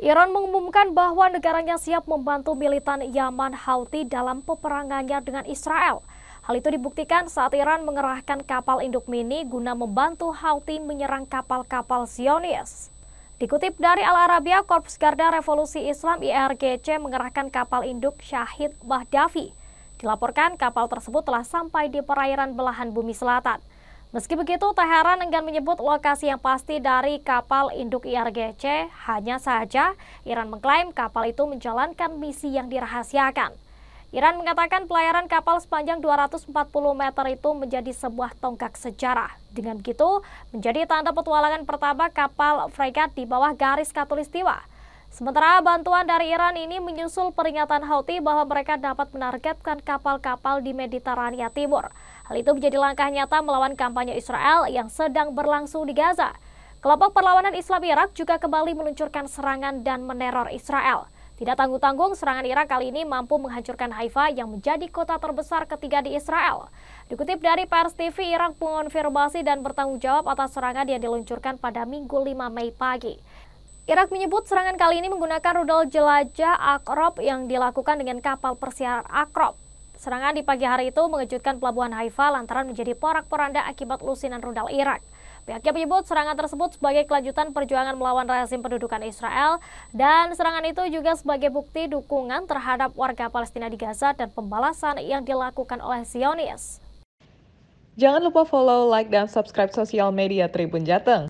Iran mengumumkan bahwa negaranya siap membantu militan Yaman Houthi dalam peperangannya dengan Israel. Hal itu dibuktikan saat Iran mengerahkan kapal induk mini guna membantu Houthi menyerang kapal-kapal Zionis. Dikutip dari Al Arabia, Korps Garda Revolusi Islam IRGC mengerahkan kapal induk Syahid Bahdavi. Dilaporkan kapal tersebut telah sampai di perairan belahan bumi selatan. Meski begitu, tak enggan menyebut lokasi yang pasti dari kapal induk IRGC, hanya saja Iran mengklaim kapal itu menjalankan misi yang dirahasiakan. Iran mengatakan pelayaran kapal sepanjang 240 meter itu menjadi sebuah tonggak sejarah. Dengan begitu, menjadi tanda petualangan pertama kapal fregat di bawah garis katulistiwa. Sementara bantuan dari Iran ini menyusul peringatan Houthi bahwa mereka dapat menargetkan kapal-kapal di Mediterania Timur. Hal itu menjadi langkah nyata melawan kampanye Israel yang sedang berlangsung di Gaza. Kelompok perlawanan Islam Irak juga kembali meluncurkan serangan dan meneror Israel. Tidak tanggung-tanggung, serangan Irak kali ini mampu menghancurkan Haifa yang menjadi kota terbesar ketiga di Israel. Dikutip dari Pers TV, Irak mengonfirmasi dan bertanggung jawab atas serangan yang diluncurkan pada Minggu 5 Mei pagi. Irak menyebut serangan kali ini menggunakan rudal jelajah Akrob yang dilakukan dengan kapal persiaran Akrob. Serangan di pagi hari itu mengejutkan pelabuhan Haifa lantaran menjadi porak-poranda akibat lusinan rudal Irak. Pihaknya menyebut serangan tersebut sebagai kelanjutan perjuangan melawan rezim pendudukan Israel dan serangan itu juga sebagai bukti dukungan terhadap warga Palestina di Gaza dan pembalasan yang dilakukan oleh Zionis. Jangan lupa follow, like, dan subscribe sosial media Tribun Jateng.